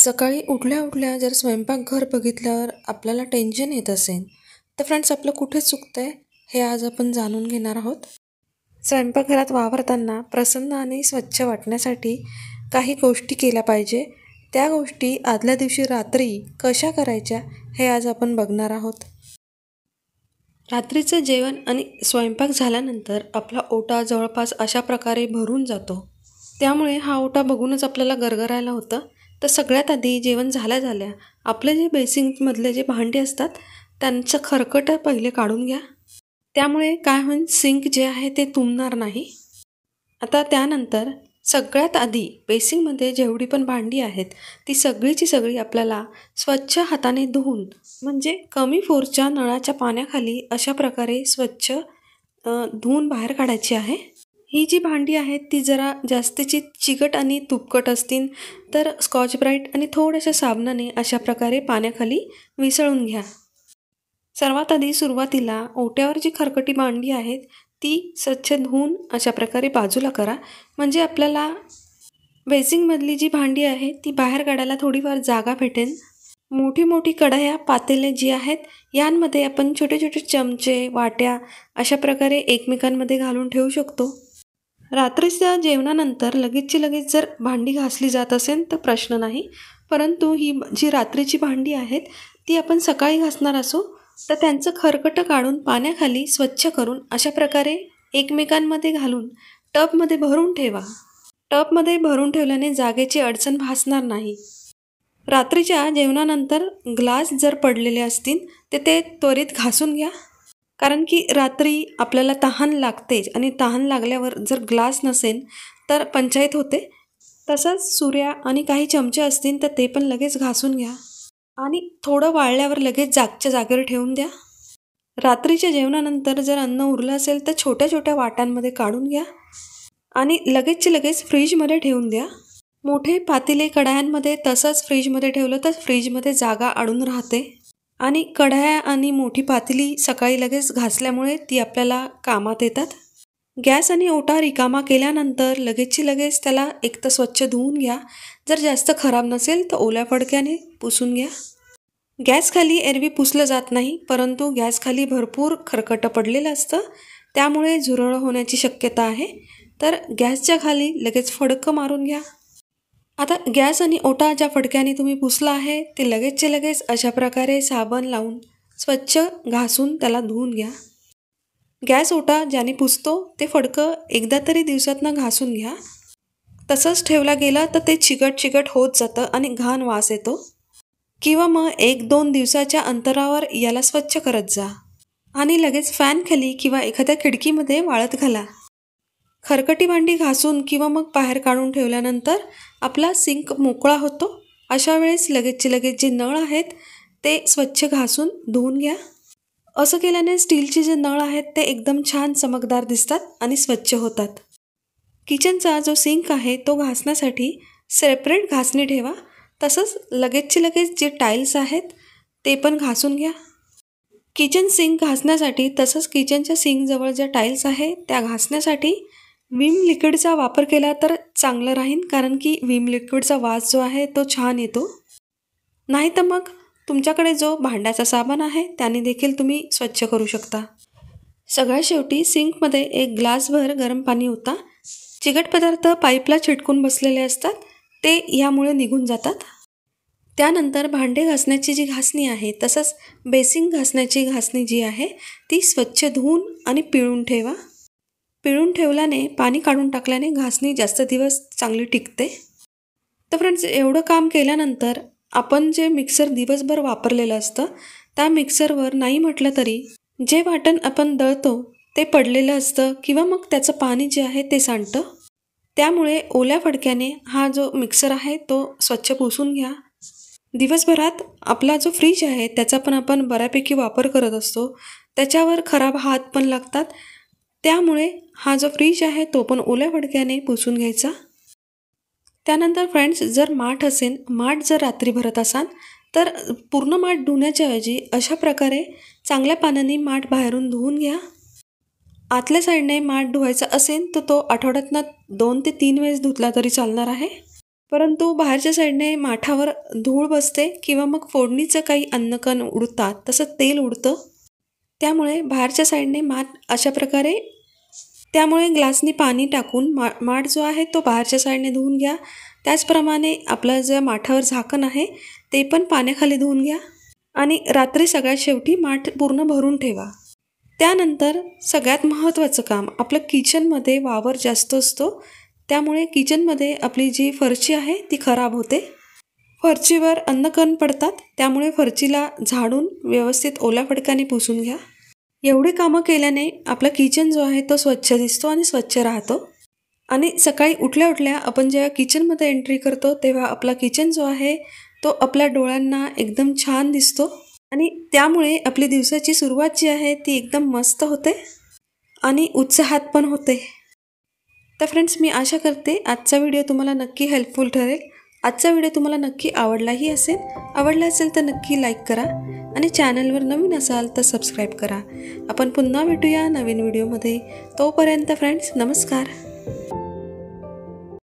सकाळी उठल्या उठल्या जर स्वयंपाकघर बघितल्यावर आपल्याला टेन्शन येत असेल तर फ्रेंड्स आपलं कुठे चुकतं आहे हे आज आपण जाणून घेणार आहोत स्वयंपाकघरात वावरताना प्रसन्न आणि स्वच्छ वाटण्यासाठी काही गोष्टी केल्या पाहिजे त्या गोष्टी आदल्या दिवशी रात्री कशा करायच्या हे आज आपण बघणार आहोत रात्रीचं जेवण आणि स्वयंपाक झाल्यानंतर आपला ओटा जवळपास अशा प्रकारे भरून जातो त्यामुळे हा ओटा बघूनच आपल्याला गरगरायला होतं तर सगळ्यात आधी जेवण झाल्या झाल्या आपले जे बेसिंगमधले जे भांडी असतात त्यांचं खरकट पहिले काढून घ्या त्यामुळे काय होईल सिंक जे आहे ते तुंबणार नाही आता त्यानंतर सगळ्यात आधी बेसिंगमध्ये जेवढी पण भांडी आहेत ती सगळीची सगळी आपल्याला स्वच्छ हाताने धुवून म्हणजे कमी फोरच्या नळाच्या पाण्याखाली अशा प्रकारे स्वच्छ धुवून बाहेर काढायची आहे ही जी भांडी आहेत ती जरा जास्तीची चिकट आणि तुपकट असतील तर स्कॉच ब्राईट आणि थोड्याशा साबणाने अशा प्रकारे पाण्याखाली विसळून घ्या सर्वात आधी सुरुवातीला ओट्यावर जी खरकटी भांडी आहेत ती स्वच्छ धुवून अशा प्रकारे बाजूला करा म्हणजे आपल्याला बेसिंगमधली जी भांडी आहे ती बाहेर काढायला थोडीफार जागा भेटेल मोठी मोठी कढया पातेले जी आहेत यांमध्ये आपण छोटे छोटे चमचे वाट्या अशा प्रकारे एकमेकांमध्ये घालून ठेवू शकतो रात्रीच्या जेवणानंतर लगेचची लगेच जर भांडी घासली जात असेल तर प्रश्न नाही परंतु ही जी रात्रीची भांडी आहेत ती आपण सकाळी घासणार असो तर त्यांचं खरकटं काढून पाण्याखाली स्वच्छ करून अशा प्रकारे एकमेकांमध्ये घालून टबमध्ये भरून ठेवा टबमध्ये भरून ठेवल्याने जागेची अडचण भासणार नाही रात्रीच्या जेवणानंतर ग्लास जर पडलेले असतील तर ते त्वरित घासून घ्या कारण की रात्री आपल्याला तहान लागतेच आणि तहान लागल्यावर जर ग्लास नसेल तर पंचायत होते तसंच सूर्या आणि काही चमचे असतील तर ते पण लगेच घासून घ्या आणि थोडं वाळल्यावर लगेच जागच्या जागेवर ठेवून द्या रात्रीच्या जेवणानंतर जर अन्न उरलं असेल तर छोट्या छोट्या वाटांमध्ये काढून घ्या आणि लगेचचे लगेच फ्रीजमध्ये ठेवून द्या मोठे पातेले कढायांमध्ये तसंच फ्रीजमध्ये ठेवलं तर फ्रीजमध्ये जागा अडून राहते आणि कढाया आणि मोठी पातली सकाळी लगेच घासल्यामुळे ती आपल्याला कामात येतात गॅस आणि ओटा रिकामा केल्यानंतर लगेचची लगेच त्याला एक तर स्वच्छ धुवून घ्या जर जास्त खराब नसेल तर ओल्या फडक्याने पुसून घ्या गॅसखाली एरवी पुसलं जात नाही परंतु गॅसखाली भरपूर खरकट पडलेलं असतं त्यामुळे झुरळ होण्याची शक्यता आहे तर गॅसच्या खाली लगेच फडकं मारून घ्या आता गॅस आणि ओटा ज्या फडक्याने तुम्ही पुसला आहे ते लगेचचे लगेच अशा प्रकारे साबण लावून स्वच्छ घासून त्याला धुवून घ्या गॅस ओटा ज्याने पुसतो ते फडकं एकदा तरी दिवसातनं घासून घ्या तसंच ठेवला गेला तर ते चिकट चिकट होत जातं आणि घाण वास येतो किंवा मग एक दोन दिवसाच्या अंतरावर याला स्वच्छ करत जा आणि लगेच फॅन खाली किंवा एखाद्या खिडकीमध्ये वाळत घाला खरकटी भांडी घासून किंवा मग बाहेर काढून ठेवल्यानंतर आपला सिंक मोकळा होतो अशा वेळेस लगेचचे लगेच जे नळ आहेत ते स्वच्छ घासून धुवून घ्या असं केल्याने स्टीलचे जे नळ आहेत ते एकदम छान चमकदार दिसतात आणि स्वच्छ होतात किचनचा जो सिंक आहे तो घासण्यासाठी सेपरेट घासणी ठेवा तसंच लगेचचे लगेच जे टाईल्स आहेत ते पण घासून घ्या किचन सिंक घासण्यासाठी तसंच किचनच्या सिंकजवळ ज्या टाईल्स आहे त्या घासण्यासाठी विम लिक्विडचा वापर केला तर चांगलं राहीन कारण की विम लिक्विडचा वास जो आहे तो छान येतो नाही तर मग तुमच्याकडे जो भांड्याचा साबण आहे त्याने देखील तुम्ही स्वच्छ करू शकता सगळ्या शेवटी सिंकमध्ये एक ग्लासभर गरम पाणी होता चिकट पदार्थ पाईपला चिटकून बसलेले असतात ते यामुळे निघून जातात त्यानंतर भांडे घासण्याची जी घासणी आहे तसंच बेसिंग घासण्याची घासणी जी आहे ती स्वच्छ धुवून आणि पिळून ठेवा पिळून ठेवल्याने पाणी काढून टाकल्याने घासणी जास्त दिवस चांगली टिकते तर फ्रेंड्स एवढं काम केल्यानंतर आपण जे मिक्सर दिवसभर वापरलेलं असतं त्या मिक्सरवर नाही म्हटलं तरी जे वाटण आपण दळतो ते पडलेलं असतं किंवा मग त्याचं पाणी जे आहे ते सांडतं त्यामुळे ओल्या फडक्याने हा जो मिक्सर आहे तो स्वच्छ पुसून घ्या दिवसभरात आपला जो फ्रीज आहे त्याचा पण आपण बऱ्यापैकी वापर करत असतो त्याच्यावर खराब हात पण लागतात त्यामुळे हा जो फ्रीज आहे तो पण ओल्या फडक्याने पुसून घ्यायचा त्यानंतर फ्रेंड्स जर माठ असेल माठ जर रात्री भरत असाल तर पूर्ण माठ धुण्याच्या ऐवजी अशा प्रकारे चांगल्या पाण्याने माठ बाहेरून धुवून घ्या आतल्या साईडने माठ धुवायचा असेल तर तो आठवड्यातनं दोन ते तीन वेळेस धुतला तरी चालणार आहे परंतु बाहेरच्या साईडने माठावर धूळ बसते किंवा मग फोडणीचं काही अन्नकण उडतात तसं तेल उडतं त्यामुळे बाहेरच्या साईडने माठ अशा प्रकारे त्यामुळे ग्लासनी पाणी टाकून मा माठ जो आहे तो बाहेरच्या साईडने धुवून घ्या त्याचप्रमाणे आपला जे माठावर झाकण आहे ते पण पाण्याखाली धुवून घ्या आणि रात्री सगळ्यात शेवटी माठ पूर्ण भरून ठेवा त्यानंतर सगळ्यात महत्त्वाचं काम आपलं किचनमध्ये वावर जास्त असतो त्यामुळे किचनमध्ये आपली जी फरची आहे ती खराब होते फरचीवर अन्नकण पडतात त्यामुळे फरचीला झाडून व्यवस्थित ओल्या फडक्याने पुसून घ्या एवढी कामं केल्याने आपला किचन जो आहे तो स्वच्छ दिसतो आणि स्वच्छ राहतो आणि सकाळी उठल्या उठल्या आपण जेव्हा किचनमध्ये एंट्री करतो तेव्हा आपला किचन जो आहे तो आपल्या डोळ्यांना एकदम छान दिसतो आणि त्यामुळे आपली दिवसाची सुरुवात जी आहे ती एकदम मस्त होते आणि उत्साहात पण होते तर फ्रेंड्स मी आशा करते आजचा व्हिडिओ तुम्हाला नक्की हेल्पफुल ठरेल आजचा व्हिडिओ तुम्हाला नक्की आवडलाही असेल आवडला असेल तर नक्की लाईक करा आणि चॅनलवर नवीन असाल तर सबस्क्राईब करा आपण पुन्हा भेटूया नवीन व्हिडिओमध्ये तोपर्यंत फ्रेंड्स नमस्कार